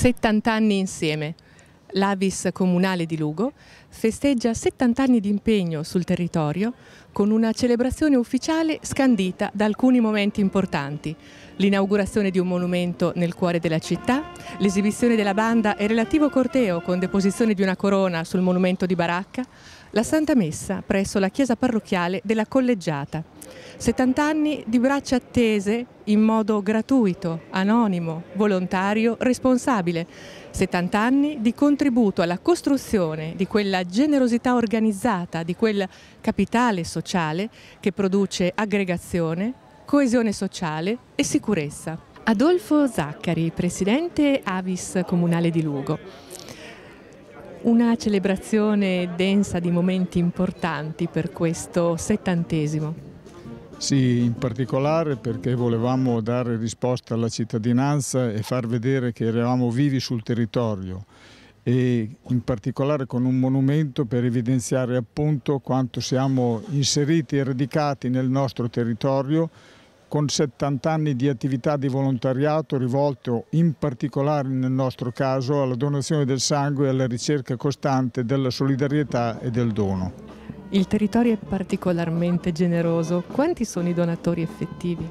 70 anni insieme. L'Avis Comunale di Lugo festeggia 70 anni di impegno sul territorio con una celebrazione ufficiale scandita da alcuni momenti importanti. L'inaugurazione di un monumento nel cuore della città, l'esibizione della banda e relativo corteo con deposizione di una corona sul monumento di Baracca, la Santa Messa presso la chiesa parrocchiale della Collegiata. 70 anni di braccia attese in modo gratuito, anonimo, volontario, responsabile. 70 anni di contributo alla costruzione di quella generosità organizzata, di quel capitale sociale che produce aggregazione, coesione sociale e sicurezza. Adolfo Zaccari, presidente Avis Comunale di Lugo. Una celebrazione densa di momenti importanti per questo settantesimo. Sì, in particolare perché volevamo dare risposta alla cittadinanza e far vedere che eravamo vivi sul territorio e in particolare con un monumento per evidenziare appunto quanto siamo inseriti e radicati nel nostro territorio con 70 anni di attività di volontariato rivolto in particolare nel nostro caso alla donazione del sangue e alla ricerca costante della solidarietà e del dono. Il territorio è particolarmente generoso. Quanti sono i donatori effettivi?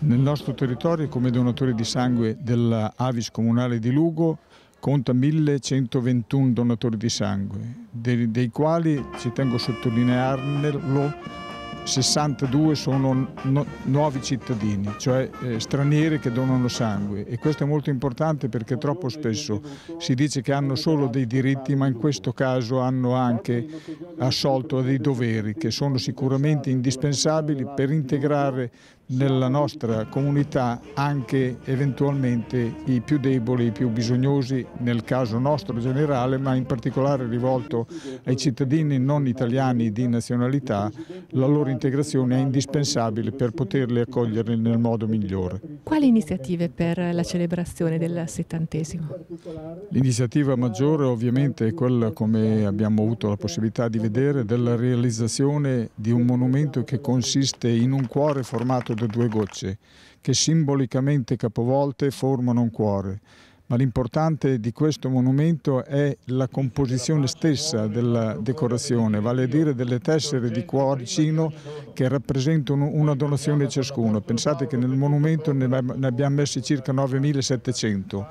Nel nostro territorio, come donatori di sangue dell'Avis Comunale di Lugo, conta 1121 donatori di sangue, dei, dei quali, ci tengo a sottolinearlo, 62 sono no, nuovi cittadini, cioè eh, stranieri che donano sangue e questo è molto importante perché troppo spesso si dice che hanno solo dei diritti ma in questo caso hanno anche assolto dei doveri che sono sicuramente indispensabili per integrare nella nostra comunità anche eventualmente i più deboli, i più bisognosi, nel caso nostro generale, ma in particolare rivolto ai cittadini non italiani di nazionalità, la loro integrazione è indispensabile per poterli accogliere nel modo migliore. Quali iniziative per la celebrazione del settantesimo? L'iniziativa maggiore ovviamente è quella, come abbiamo avuto la possibilità di vedere, della realizzazione di un monumento che consiste in un cuore formato da due gocce, che simbolicamente capovolte formano un cuore. Ma l'importante di questo monumento è la composizione stessa della decorazione, vale a dire delle tessere di cuoricino che rappresentano una donazione ciascuna. Pensate che nel monumento ne abbiamo messi circa 9.700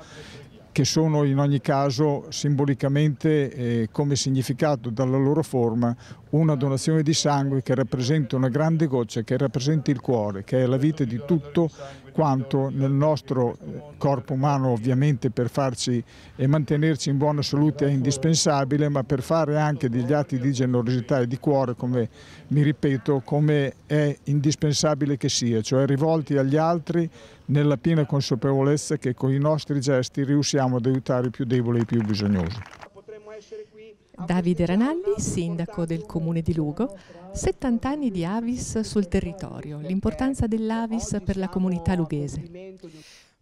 che sono in ogni caso simbolicamente eh, come significato dalla loro forma una donazione di sangue che rappresenta una grande goccia, che rappresenta il cuore, che è la vita di tutto quanto nel nostro eh, corpo umano ovviamente per farci e mantenerci in buona salute è indispensabile, ma per fare anche degli atti di generosità e di cuore, come mi ripeto, come è indispensabile che sia, cioè rivolti agli altri nella piena consapevolezza che con i nostri gesti riusciamo ad aiutare i più deboli e i più bisognosi. Davide Ranalli, sindaco del comune di Lugo, 70 anni di Avis sul territorio, l'importanza dell'Avis per la comunità lughese.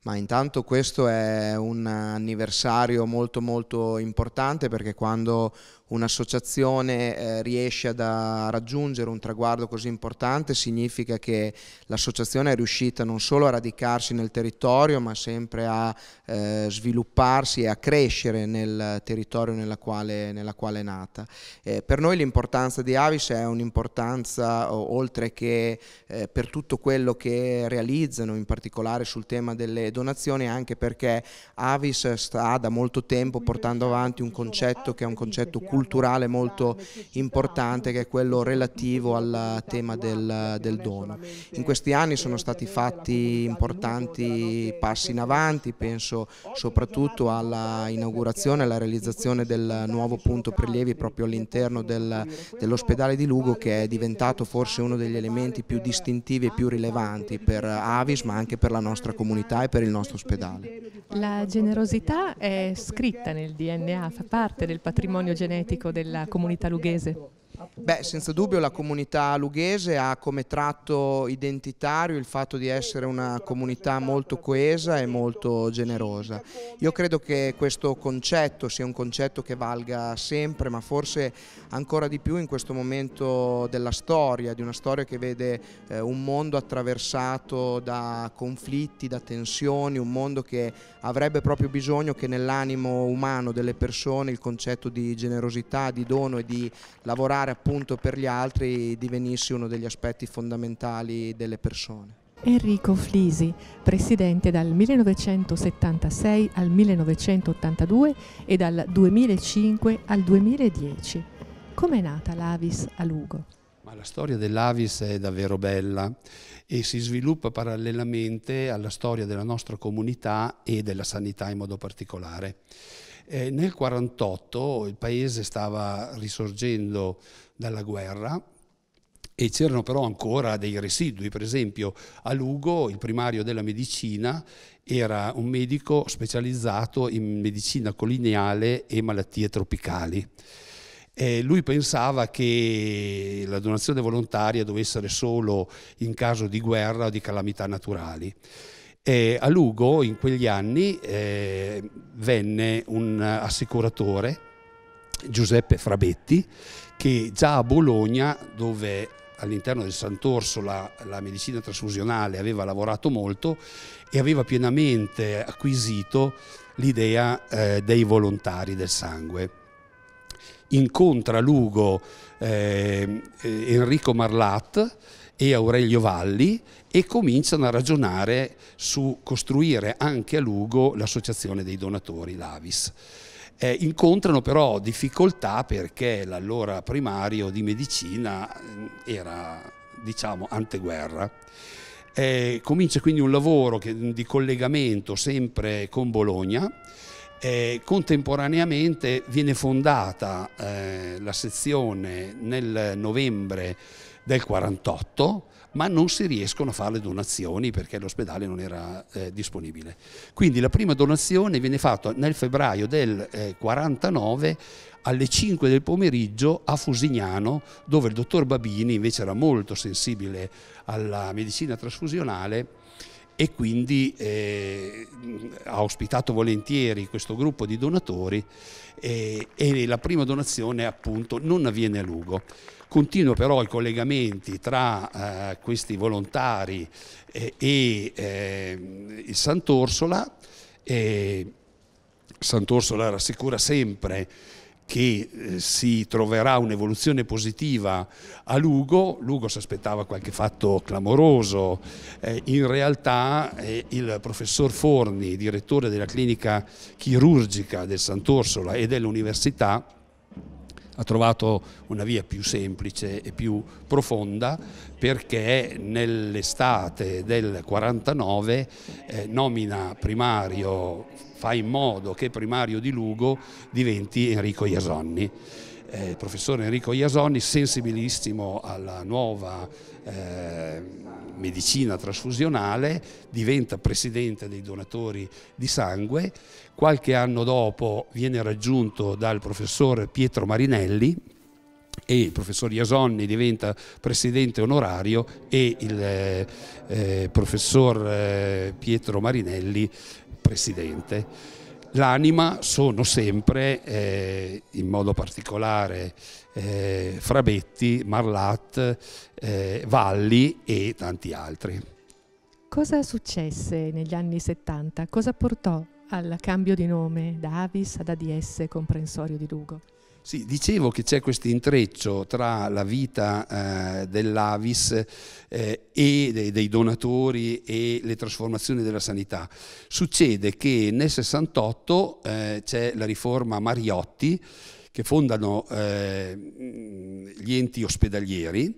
Ma intanto questo è un anniversario molto molto importante perché quando un'associazione eh, riesce a raggiungere un traguardo così importante significa che l'associazione è riuscita non solo a radicarsi nel territorio ma sempre a eh, svilupparsi e a crescere nel territorio nella quale, nella quale è nata. Eh, per noi l'importanza di Avis è un'importanza oltre che eh, per tutto quello che realizzano in particolare sul tema delle donazioni anche perché Avis sta da molto tempo portando avanti un concetto che è un concetto culturale culturale molto importante che è quello relativo al tema del, del dono. In questi anni sono stati fatti importanti passi in avanti, penso soprattutto alla inaugurazione e alla realizzazione del nuovo punto prelievi proprio all'interno del, dell'ospedale di Lugo che è diventato forse uno degli elementi più distintivi e più rilevanti per Avis ma anche per la nostra comunità e per il nostro ospedale. La generosità è scritta nel DNA, fa parte del patrimonio genetico politico della comunità lughese. Beh, senza dubbio la comunità lughese ha come tratto identitario il fatto di essere una comunità molto coesa e molto generosa. Io credo che questo concetto sia un concetto che valga sempre, ma forse ancora di più in questo momento della storia, di una storia che vede eh, un mondo attraversato da conflitti, da tensioni, un mondo che avrebbe proprio bisogno che nell'animo umano delle persone il concetto di generosità, di dono e di lavorare fare appunto per gli altri divenisse uno degli aspetti fondamentali delle persone. Enrico Flisi, presidente dal 1976 al 1982 e dal 2005 al 2010. Com'è nata l'Avis a Lugo? Ma la storia dell'Avis è davvero bella e si sviluppa parallelamente alla storia della nostra comunità e della sanità in modo particolare. Eh, nel 1948 il paese stava risorgendo dalla guerra, e c'erano però ancora dei residui, per esempio a Lugo il primario della medicina era un medico specializzato in medicina collineale e malattie tropicali. E eh, lui pensava che la donazione volontaria dovesse essere solo in caso di guerra o di calamità naturali. E a Lugo in quegli anni eh, venne un assicuratore, Giuseppe Frabetti, che già a Bologna, dove all'interno del Sant'Orso la, la medicina trasfusionale aveva lavorato molto e aveva pienamente acquisito l'idea eh, dei volontari del sangue. Incontra a Lugo eh, Enrico Marlat, e Aurelio Valli e cominciano a ragionare su costruire anche a Lugo l'associazione dei donatori, l'Avis. Eh, incontrano però difficoltà perché l'allora primario di medicina mm, era diciamo anteguerra. Eh, comincia quindi un lavoro che, mm, di collegamento sempre con Bologna. Eh, contemporaneamente viene fondata eh, la sezione nel novembre del 48, ma non si riescono a fare le donazioni perché l'ospedale non era eh, disponibile. Quindi la prima donazione viene fatta nel febbraio del eh, 49 alle 5 del pomeriggio a Fusignano, dove il dottor Babini invece era molto sensibile alla medicina trasfusionale e quindi eh, ha ospitato volentieri questo gruppo di donatori e, eh, e la prima donazione appunto non avviene a Lugo. Continuo però i collegamenti tra eh, questi volontari eh, e eh, il Sant'Orsola. Sant'Orsola rassicura sempre che eh, si troverà un'evoluzione positiva a Lugo, Lugo si aspettava qualche fatto clamoroso, eh, in realtà eh, il professor Forni, direttore della clinica chirurgica del Sant'Orsola e dell'università, ha trovato una via più semplice e più profonda perché nell'estate del 49 eh, nomina primario, fa in modo che primario di Lugo diventi Enrico Iasonni. Eh, il professore Enrico Iasonni, sensibilissimo alla nuova eh, medicina trasfusionale, diventa presidente dei donatori di sangue, qualche anno dopo viene raggiunto dal professor Pietro Marinelli e il professor Iasonni diventa presidente onorario e il eh, eh professor eh, Pietro Marinelli presidente l'anima sono sempre, eh, in modo particolare eh, Frabetti, Marlat, eh, Valli e tanti altri. Cosa successe negli anni 70? Cosa portò al cambio di nome da Avis ad ADS Comprensorio di Lugo? Sì, dicevo che c'è questo intreccio tra la vita eh, dell'Avis eh, e dei, dei, donatori e le trasformazioni della sanità. Succede che nel 68 eh, c'è la riforma Mariotti che fondano eh, gli enti ospedalieri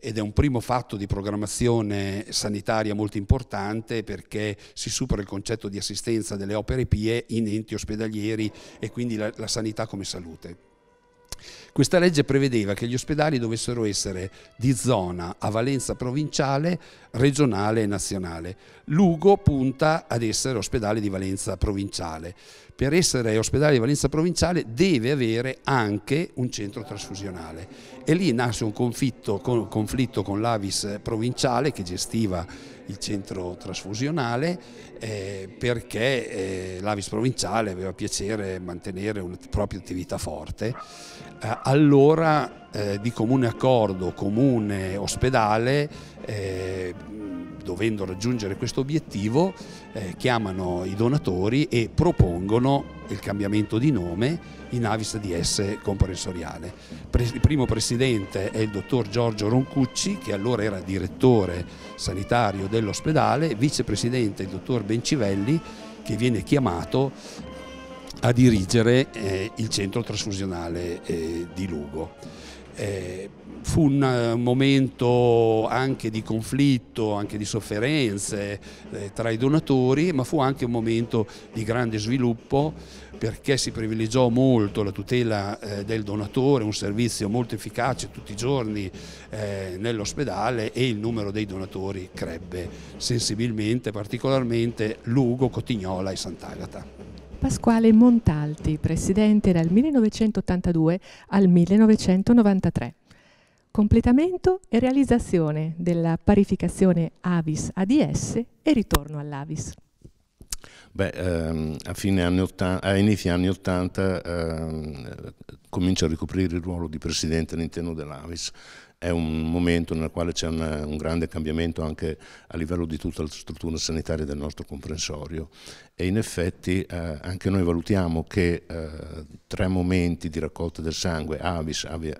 ed è un primo fatto di programmazione sanitaria molto importante perché si supera il concetto di assistenza delle opere pie in enti ospedalieri e quindi la, la sanità come salute. Questa legge prevedeva che gli ospedali dovessero essere di zona a valenza provinciale, regionale e nazionale. Lugo punta ad essere ospedale di valenza provinciale. Per essere ospedale di valenza provinciale deve avere anche un centro trasfusionale e lì nasce un conflitto con, conflitto con l'Avis provinciale che gestiva il centro trasfusionale eh, perché eh, l'Avis provinciale aveva piacere mantenere una propria attività forte eh, allora eh, di comune accordo, comune, ospedale, eh, dovendo raggiungere questo obiettivo, eh, chiamano i donatori e propongono il cambiamento di nome in Avis DS comprensoriale. il primo presidente è il dottor Giorgio Roncucci, che allora era direttore sanitario dell'ospedale, vicepresidente il dottor Bencivelli, che viene chiamato a dirigere eh, il centro trasfusionale eh, di Lugo. Eh, fu un eh, momento anche di conflitto, anche di sofferenze eh, tra i donatori, ma fu anche un momento di grande sviluppo perché si privilegiò molto la tutela eh, del donatore, un servizio molto efficace tutti i giorni nell'ospedale e il numero dei donatori crebbe sensibilmente, particolarmente Lugo, Cotignola e Sant'Agata. Pasquale Montalti, presidente dal 1982 al 1993. Completamento e realizzazione della parificazione Avis-ADS e ritorno all'Avis. Beh, ehm, a, 80, a, inizio anni 80 ehm, comincia a ricoprire il ruolo di presidente all'interno dell'Avis è un momento nel quale c'è un grande cambiamento anche a livello di tutta la struttura sanitaria del nostro comprensorio e in effetti eh, anche noi valutiamo che eh, tre momenti di raccolta del sangue, Avis, eh,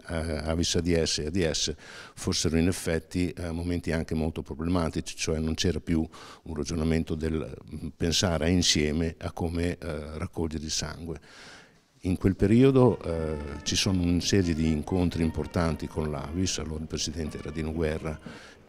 Avis ADS e ADS, fossero in effetti eh, momenti anche molto problematici, cioè non c'era più un ragionamento del mm, pensare insieme a come eh, raccogliere il sangue. In quel periodo eh, ci sono una serie di incontri importanti con l'Avis, allora il presidente era Dino Guerra,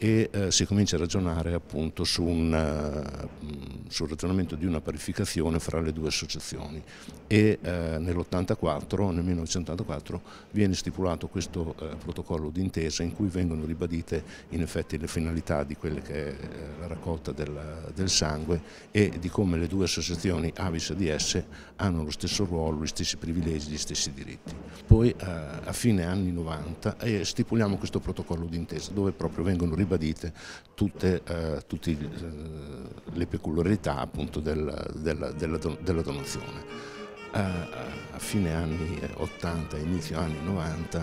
e eh, si comincia a ragionare appunto su un, eh, sul ragionamento di una parificazione fra le due associazioni e eh, nell'84, nel 1984 viene stipulato questo eh, protocollo d'intesa in cui vengono ribadite in effetti le finalità di quella che è eh, la raccolta del, del sangue e di come le due associazioni Avis e DS hanno lo stesso ruolo, gli stessi privilegi, gli stessi diritti. Poi eh, a fine anni 90 stipuliamo questo protocollo d'intesa dove proprio vengono ribadite ribadite tutte, eh, tutte eh, le peculiarità appunto, del, della, della, della, donazione. Eh, a fine anni 80, inizio anni 90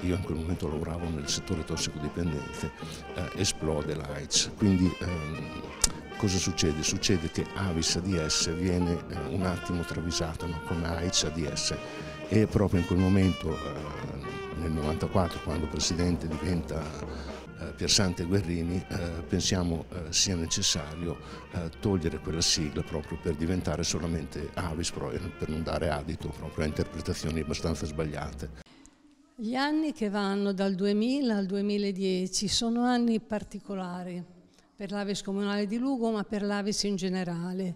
eh, io in quel momento lavoravo nel settore tossicodipendente, eh, esplode l'AIDS. Quindi ehm, cosa succede? Succede che Avis ADS viene eh, un attimo travisato no? come AIDS ADS e proprio in quel momento, eh, nel 94, quando il presidente diventa eh, Piersante Guerrini eh, pensiamo eh, sia necessario togliere quella sigla proprio per diventare solamente Avis, per non dare adito proprio a interpretazioni abbastanza sbagliate. Gli anni che vanno dal 2000 al 2010 sono anni particolari per l'Avis Comunale di Lugo ma per l'Avis in generale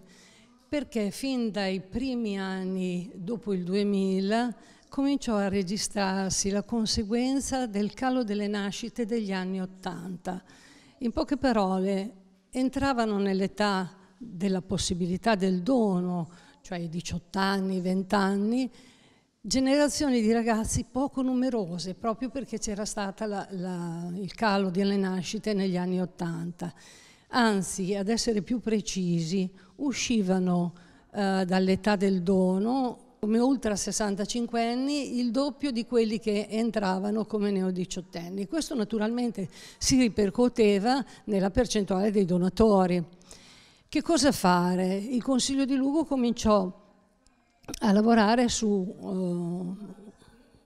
perché fin dai primi anni dopo il 2000 cominciò a registrarsi la conseguenza del calo delle nascite degli anni Ottanta. In poche parole, entravano nell'età della possibilità del dono, cioè i 18 anni, i 20 anni, generazioni di ragazzi poco numerose, proprio perché c'era stato il calo delle nascite negli anni Ottanta. Anzi, ad essere più precisi, uscivano eh, dall'età del dono come ultra 65 anni il doppio di quelli che entravano come neo 18 neodiciottenni. Questo naturalmente si ripercuoteva nella percentuale dei donatori. Che cosa fare? Il Consiglio di Lugo cominciò a lavorare su eh,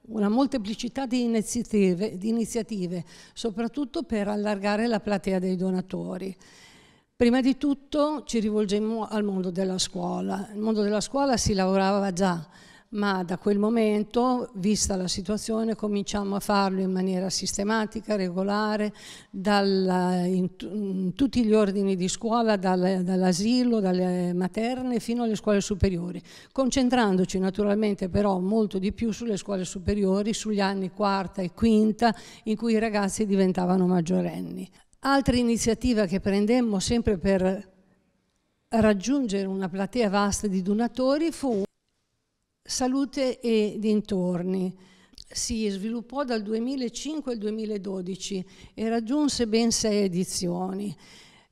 una molteplicità di iniziative, di iniziative, soprattutto per allargare la platea dei donatori. Prima di tutto ci rivolgemmo al mondo della scuola. Il mondo della scuola si lavorava già, ma da quel momento, vista la situazione, cominciamo a farlo in maniera sistematica, regolare, dalla, in, in tutti gli ordini di scuola, dal, dall'asilo, dalle materne fino alle scuole superiori, concentrandoci naturalmente però molto di più sulle scuole superiori, sugli anni quarta e quinta in cui i ragazzi diventavano maggiorenni. Altra iniziativa che prendemmo sempre per raggiungere una platea vasta di donatori fu Salute e dintorni. Si sviluppò dal 2005 al 2012 e raggiunse ben sei edizioni.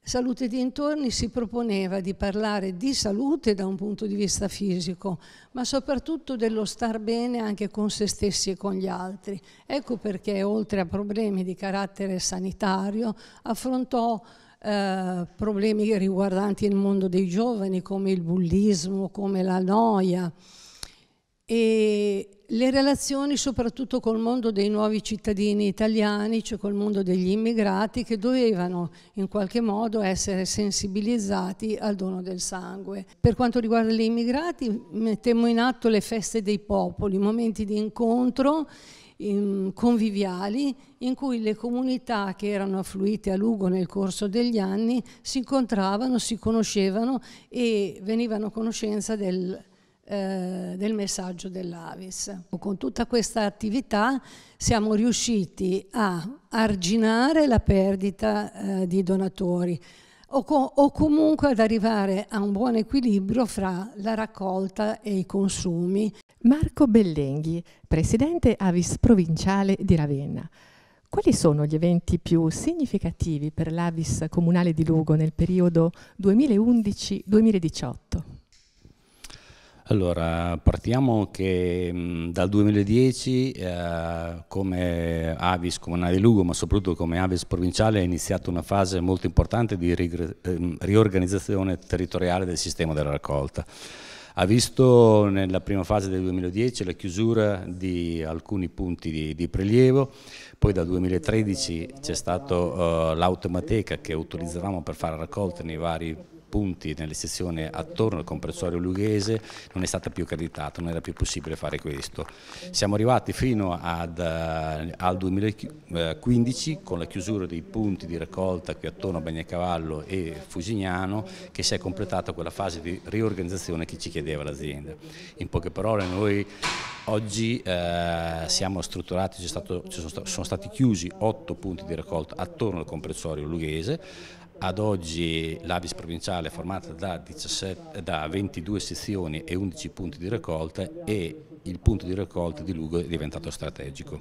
Salute Dintorni si proponeva di parlare di salute da un punto di vista fisico, ma soprattutto dello star bene anche con se stessi e con gli altri. Ecco perché, oltre a problemi di carattere sanitario, affrontò eh, problemi riguardanti il mondo dei giovani, come il bullismo, come la noia e le relazioni soprattutto col mondo dei nuovi cittadini italiani, cioè col mondo degli immigrati che dovevano in qualche modo essere sensibilizzati al dono del sangue. Per quanto riguarda gli immigrati mettemmo in atto le feste dei popoli, momenti di incontro conviviali in cui le comunità che erano affluite a Lugo nel corso degli anni si incontravano, si conoscevano e venivano a conoscenza del eh, del messaggio dell'Avis. Con tutta questa attività siamo riusciti a arginare la perdita eh, di donatori o, co o comunque ad arrivare a un buon equilibrio fra la raccolta e i consumi. Marco Bellenghi, presidente Avis provinciale di Ravenna. Quali sono gli eventi più significativi per l'Avis Comunale di Lugo nel periodo 2011-2018? Allora, partiamo che mm, dal 2010 eh, come Avis Comunale di Lugo, ma soprattutto come Avis Provinciale, è iniziata una fase molto importante di ehm, riorganizzazione territoriale del sistema della raccolta. Ha visto nella prima fase del 2010 la chiusura di alcuni punti di, di prelievo, poi dal 2013 c'è stata uh, eh, l'automateca che utilizzavamo per fare raccolte nei vari punti nelle sessioni attorno al comprensorio lughese non è stata più accreditata, non era più possibile fare questo. Siamo arrivati fino ad, eh, al 2015 eh, con la chiusura dei punti di raccolta qui attorno a Bagnacavallo e Fusignano che si è completata quella fase di riorganizzazione che ci chiedeva l'azienda. In poche parole noi Oggi eh, siamo strutturati, stato, sono, stati chiusi otto punti di raccolta attorno al comprensorio lughese, ad oggi l'Avis provinciale è formata da, 17, da 22 sezioni e 11 punti di raccolta e il punto di raccolta di Lugo è diventato strategico.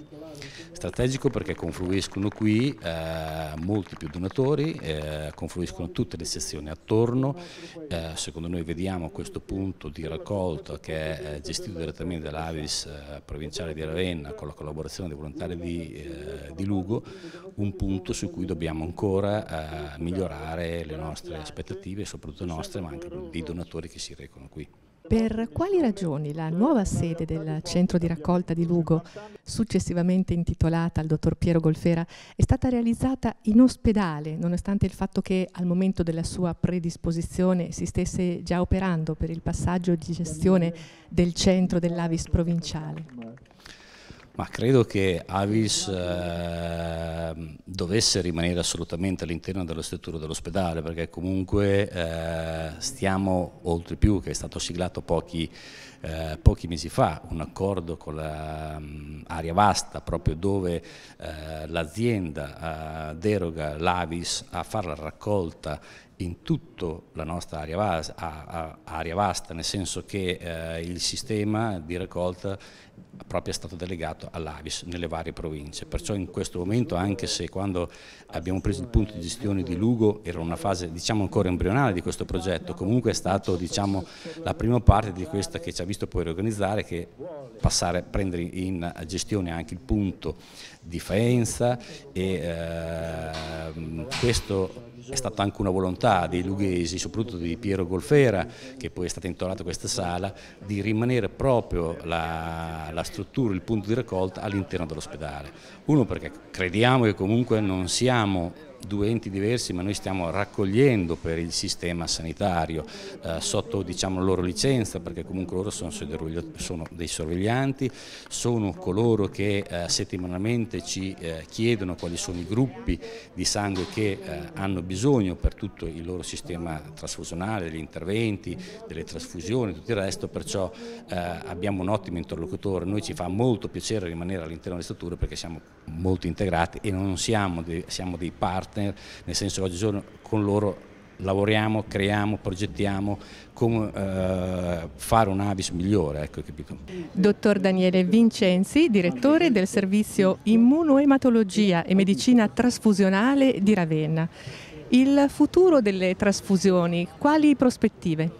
Strategico perché confluiscono qui eh, molti più donatori, eh, confluiscono tutte le sezioni attorno, eh, secondo noi vediamo questo punto di raccolta che è eh, gestito direttamente dall'Avis eh, provinciale di Ravenna con la collaborazione dei volontari di, eh, di Lugo, un punto su cui dobbiamo ancora migliorare le nostre aspettative, soprattutto nostre ma anche dei donatori che si recono qui. Per quali ragioni la nuova sede del centro di raccolta di Lugo, successivamente intitolata al dottor Piero Golfera, è stata realizzata in ospedale, nonostante il fatto che al momento della sua predisposizione si stesse già operando per il passaggio di gestione del centro dell'Avis provinciale? Ma credo che Avis eh, dovesse rimanere assolutamente all'interno della struttura dell'ospedale perché comunque eh, stiamo, oltre più che è stato siglato pochi, eh, pochi mesi fa, un accordo con l'area mm, vasta proprio dove eh, l'azienda eh, deroga l'Avis a fare la raccolta in tutta la nostra area vasta, area vasta nel senso che eh, il sistema di raccolta proprio è stato delegato all'Avis nelle varie province, perciò in questo momento anche se quando abbiamo preso il punto di gestione di Lugo era una fase diciamo ancora embrionale di questo progetto, comunque è stata diciamo, la prima parte di questa che ci ha visto poi riorganizzare che passare, prendere in gestione anche il punto di Faenza e eh, questo è stata anche una volontà dei lughesi, soprattutto di Piero Golfera, che poi è stato intitolato questa sala, di rimanere proprio la, la struttura, il punto di raccolta all'interno dell'ospedale. Uno perché crediamo che comunque non siamo due enti diversi ma noi stiamo raccogliendo per il sistema sanitario eh, sotto diciamo, loro licenza perché comunque loro sono, sono dei sorveglianti, sono coloro che eh, settimanalmente ci eh, chiedono quali sono i gruppi di sangue che eh, hanno bisogno per tutto il loro sistema trasfusionale, degli interventi, delle trasfusioni, tutto il resto, perciò eh, abbiamo un ottimo interlocutore, noi ci fa molto piacere rimanere all'interno delle strutture perché siamo molto integrati e non siamo dei, siamo dei partner partner, nel senso che oggigiorno con loro lavoriamo, creiamo, progettiamo come eh, fare un Avis migliore. Ecco, Dottor Daniele Vincenzi, direttore del servizio immunoematologia e medicina trasfusionale di Ravenna. Il futuro delle trasfusioni, quali prospettive?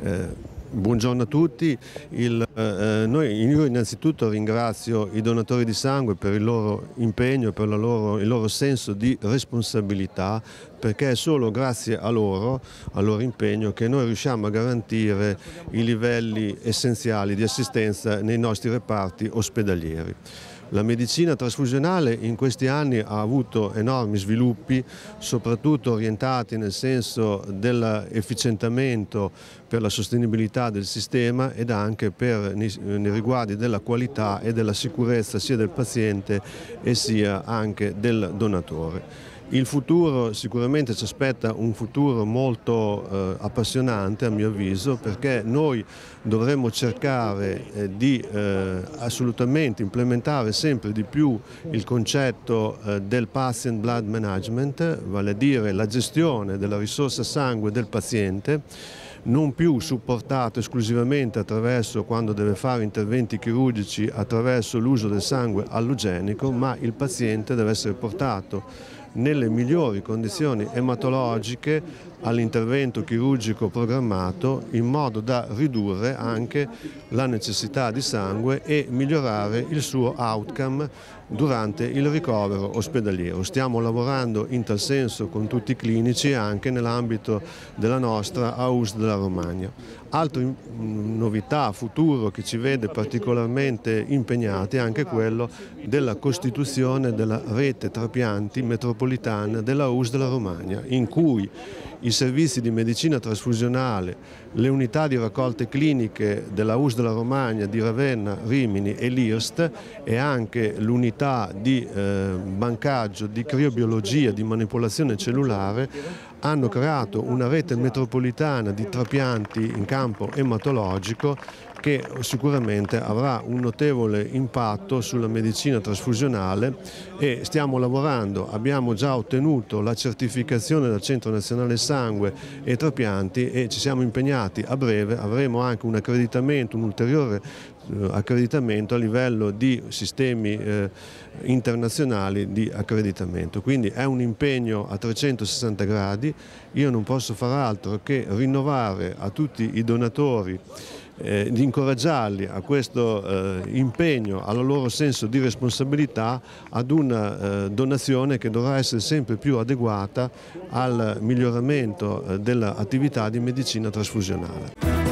Eh Buongiorno a tutti, il, eh, noi, io innanzitutto ringrazio i donatori di sangue per il loro impegno e per loro, il loro senso di responsabilità perché è solo grazie a loro, al loro impegno, che noi riusciamo a garantire i livelli essenziali di assistenza nei nostri reparti ospedalieri. La medicina trasfusionale in questi anni ha avuto enormi sviluppi, soprattutto orientati nel senso dell'efficientamento per la sostenibilità del sistema ed anche per, nei riguardi della qualità e della sicurezza sia del paziente e sia anche del donatore. Il futuro sicuramente ci aspetta un futuro molto eh, appassionante a mio avviso perché noi dovremmo cercare eh, di eh, assolutamente implementare sempre di più il concetto eh, del patient blood management, vale a dire la gestione della risorsa sangue del paziente non più supportato esclusivamente attraverso quando deve fare interventi chirurgici attraverso l'uso del sangue allogenico ma il paziente deve essere portato nelle migliori condizioni ematologiche all'intervento chirurgico programmato in modo da ridurre anche la necessità di sangue e migliorare il suo outcome durante il ricovero ospedaliero. Stiamo lavorando in tal senso con tutti i clinici anche nell'ambito della nostra AUS della Romagna. Altra mm, novità futuro che ci vede particolarmente impegnati è anche quello della costituzione della rete trapianti metropolitana della AUS della Romagna in cui i servizi di medicina trasfusionale, le unità di raccolte cliniche della US della Romagna, di Ravenna, Rimini e l'IRST e anche l'unità di eh, bancaggio, di criobiologia, di manipolazione cellulare hanno creato una rete metropolitana di trapianti in campo ematologico che sicuramente avrà un notevole impatto sulla medicina trasfusionale e stiamo lavorando, abbiamo già ottenuto la certificazione dal Centro Nazionale Sangue e Trapianti e ci siamo impegnati a breve, avremo anche un accreditamento, un ulteriore eh, accreditamento a livello di sistemi eh, internazionali di accreditamento. Quindi è un impegno a 360 gradi, io non posso far altro che rinnovare a tutti i donatori eh, di incoraggiarli a questo eh, impegno, al loro senso di responsabilità, ad una eh, donazione che dovrà essere sempre più adeguata al miglioramento eh, dell'attività di medicina trasfusionale.